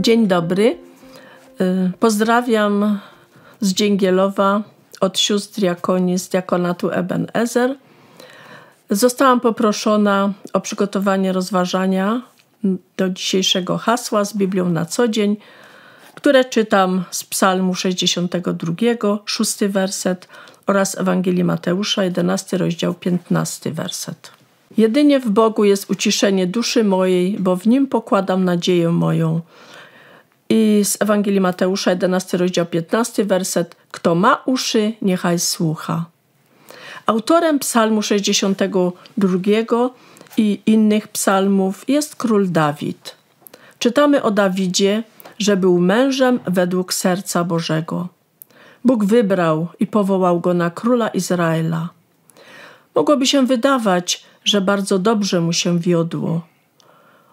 Dzień dobry. Y, pozdrawiam z Dzięgielowa od sióstr diakoni z diakonatu Eben Ezer. Zostałam poproszona o przygotowanie rozważania do dzisiejszego hasła z Biblią na co dzień, które czytam z Psalmu 62, 6 werset oraz Ewangelii Mateusza, 11 rozdział, 15 werset. Jedynie w Bogu jest uciszenie duszy mojej, bo w nim pokładam nadzieję moją. I z Ewangelii Mateusza, 11 rozdział 15, werset Kto ma uszy, niechaj słucha. Autorem psalmu 62 i innych psalmów jest król Dawid. Czytamy o Dawidzie, że był mężem według serca Bożego. Bóg wybrał i powołał go na króla Izraela. Mogłoby się wydawać, że bardzo dobrze mu się wiodło.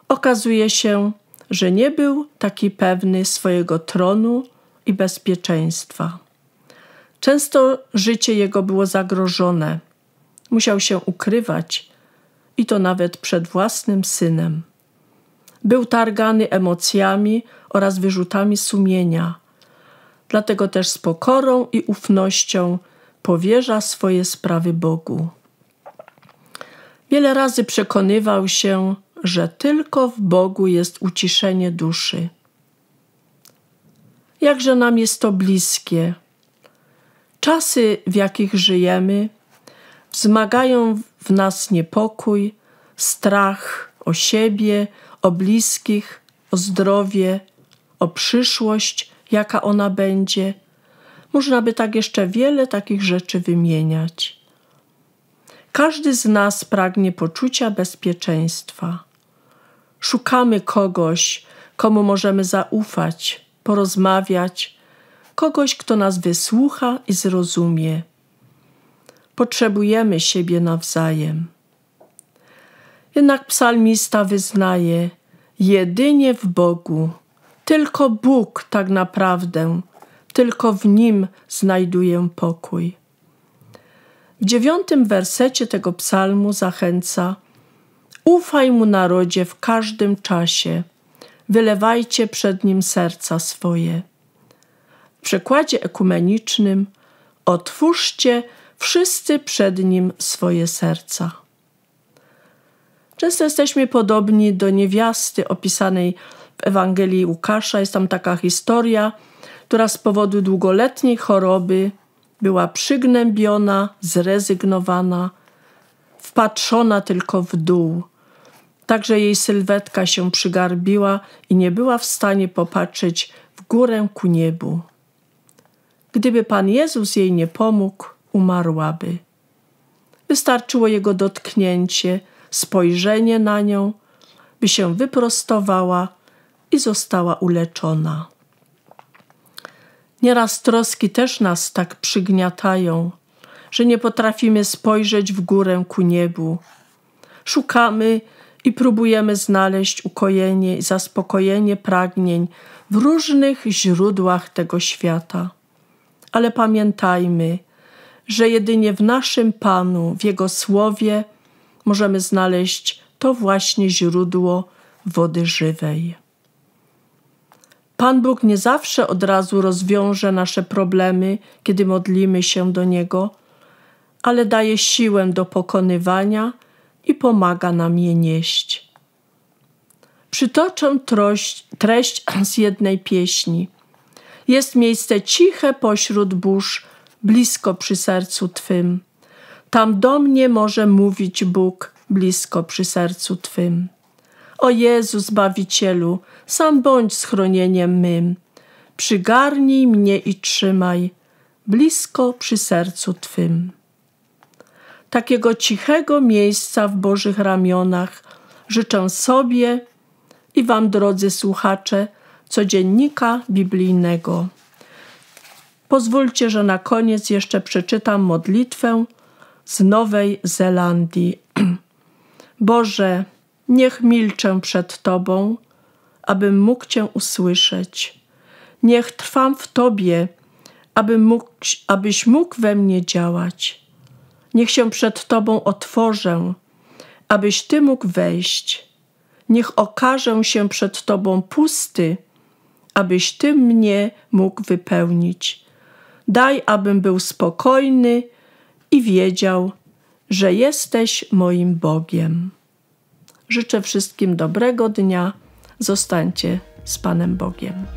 Okazuje się, że nie był taki pewny swojego tronu i bezpieczeństwa. Często życie jego było zagrożone. Musiał się ukrywać i to nawet przed własnym synem. Był targany emocjami oraz wyrzutami sumienia. Dlatego też z pokorą i ufnością powierza swoje sprawy Bogu. Wiele razy przekonywał się, że tylko w Bogu jest uciszenie duszy. Jakże nam jest to bliskie. Czasy, w jakich żyjemy, wzmagają w nas niepokój, strach o siebie, o bliskich, o zdrowie, o przyszłość, jaka ona będzie. Można by tak jeszcze wiele takich rzeczy wymieniać. Każdy z nas pragnie poczucia bezpieczeństwa. Szukamy kogoś, komu możemy zaufać, porozmawiać, kogoś, kto nas wysłucha i zrozumie. Potrzebujemy siebie nawzajem. Jednak psalmista wyznaje: Jedynie w Bogu, tylko Bóg tak naprawdę, tylko w Nim znajduję pokój. W dziewiątym wersecie tego psalmu zachęca: Ufaj mu narodzie w każdym czasie. Wylewajcie przed nim serca swoje. W przekładzie ekumenicznym otwórzcie wszyscy przed nim swoje serca. Często jesteśmy podobni do niewiasty opisanej w Ewangelii Łukasza. Jest tam taka historia, która z powodu długoletniej choroby była przygnębiona, zrezygnowana, wpatrzona tylko w dół – Także jej sylwetka się przygarbiła i nie była w stanie popatrzeć w górę ku niebu. Gdyby Pan Jezus jej nie pomógł, umarłaby. Wystarczyło jego dotknięcie, spojrzenie na nią, by się wyprostowała i została uleczona. Nieraz troski też nas tak przygniatają, że nie potrafimy spojrzeć w górę ku niebu. Szukamy i próbujemy znaleźć ukojenie i zaspokojenie pragnień w różnych źródłach tego świata. Ale pamiętajmy, że jedynie w naszym Panu, w Jego Słowie, możemy znaleźć to właśnie źródło wody żywej. Pan Bóg nie zawsze od razu rozwiąże nasze problemy, kiedy modlimy się do Niego, ale daje siłę do pokonywania i pomaga nam je nieść. Przytoczę treść, treść z jednej pieśni. Jest miejsce ciche pośród burz, blisko przy sercu Twym. Tam do mnie może mówić Bóg, blisko przy sercu Twym. O Jezu Zbawicielu, sam bądź schronieniem mym. Przygarnij mnie i trzymaj, blisko przy sercu Twym. Takiego cichego miejsca w Bożych ramionach życzę sobie i Wam, drodzy słuchacze, codziennika biblijnego. Pozwólcie, że na koniec jeszcze przeczytam modlitwę z Nowej Zelandii. Boże, niech milczę przed Tobą, abym mógł Cię usłyszeć. Niech trwam w Tobie, aby mógł, abyś mógł we mnie działać. Niech się przed Tobą otworzę, abyś Ty mógł wejść. Niech okażę się przed Tobą pusty, abyś Ty mnie mógł wypełnić. Daj, abym był spokojny i wiedział, że jesteś moim Bogiem. Życzę wszystkim dobrego dnia. Zostańcie z Panem Bogiem.